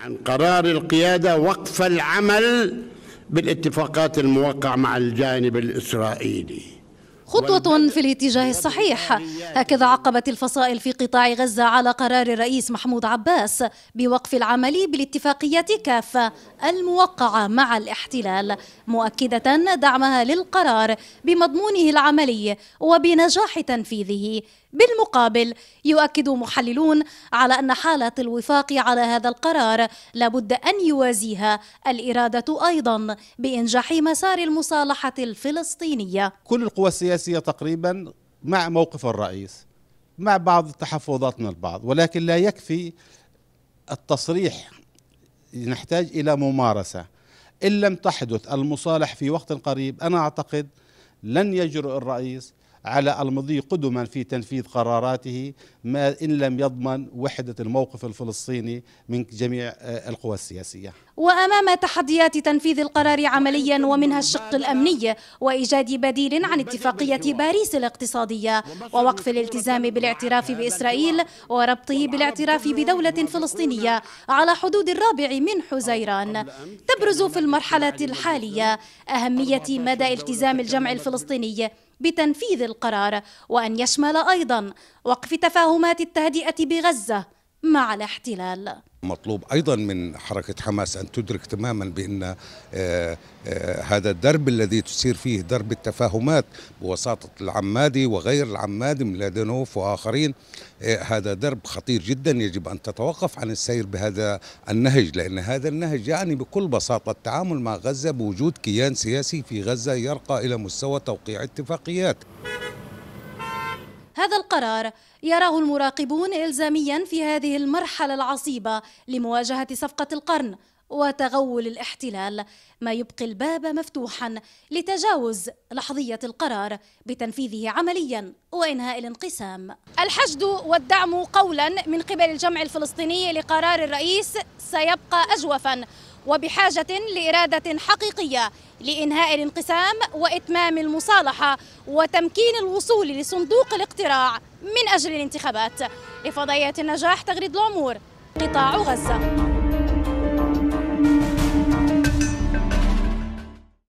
عن قرار القيادة وقف العمل بالاتفاقات الموقعة مع الجانب الإسرائيلي خطوة في الاتجاه الصحيح هكذا عقبت الفصائل في قطاع غزة على قرار الرئيس محمود عباس بوقف العمل بالاتفاقيات كافة الموقعة مع الاحتلال مؤكدة دعمها للقرار بمضمونه العملي وبنجاح تنفيذه بالمقابل يؤكد محللون على أن حالة الوفاق على هذا القرار لابد أن يوازيها الإرادة أيضا بإنجاح مسار المصالحة الفلسطينية كل القوى السياسية تقريبا مع موقف الرئيس مع بعض التحفظات من البعض ولكن لا يكفي التصريح نحتاج إلى ممارسة إن لم تحدث المصالح في وقت قريب أنا أعتقد لن يجرؤ الرئيس على المضي قدما في تنفيذ قراراته ما إن لم يضمن وحدة الموقف الفلسطيني من جميع آه، القوى السياسية وأمام تحديات تنفيذ القرار عمليا ومنها الشق الأمني وإيجاد بديل عن اتفاقية باريس الاقتصادية ووقف الالتزام بالاعتراف بإسرائيل وربطه بالاعتراف بدولة فلسطينية على حدود الرابع من حزيران تبرز في المرحلة الحالية أهمية مدى التزام الجمع الفلسطيني بتنفيذ القرار وأن يشمل أيضا وقف تفاهمات التهدئة بغزة مع الاحتلال مطلوب ايضا من حركه حماس ان تدرك تماما بان آه، آه، هذا الدرب الذي تسير فيه درب التفاهمات بوساطه العمادي وغير العمادي ملادينوف واخرين آه، هذا درب خطير جدا يجب ان تتوقف عن السير بهذا النهج لان هذا النهج يعني بكل بساطه التعامل مع غزه بوجود كيان سياسي في غزه يرقى الى مستوى توقيع اتفاقيات. هذا القرار يراه المراقبون إلزاميا في هذه المرحلة العصيبة لمواجهة صفقة القرن وتغول الاحتلال ما يبقي الباب مفتوحا لتجاوز لحظيه القرار بتنفيذه عمليا وانهاء الانقسام. الحشد والدعم قولا من قبل الجمع الفلسطيني لقرار الرئيس سيبقى اجوفا وبحاجة لإرادة حقيقية لإنهاء الانقسام وإتمام المصالحة وتمكين الوصول لصندوق الاقتراع من أجل الانتخابات لفضائية النجاح تغريد العمور قطاع غزة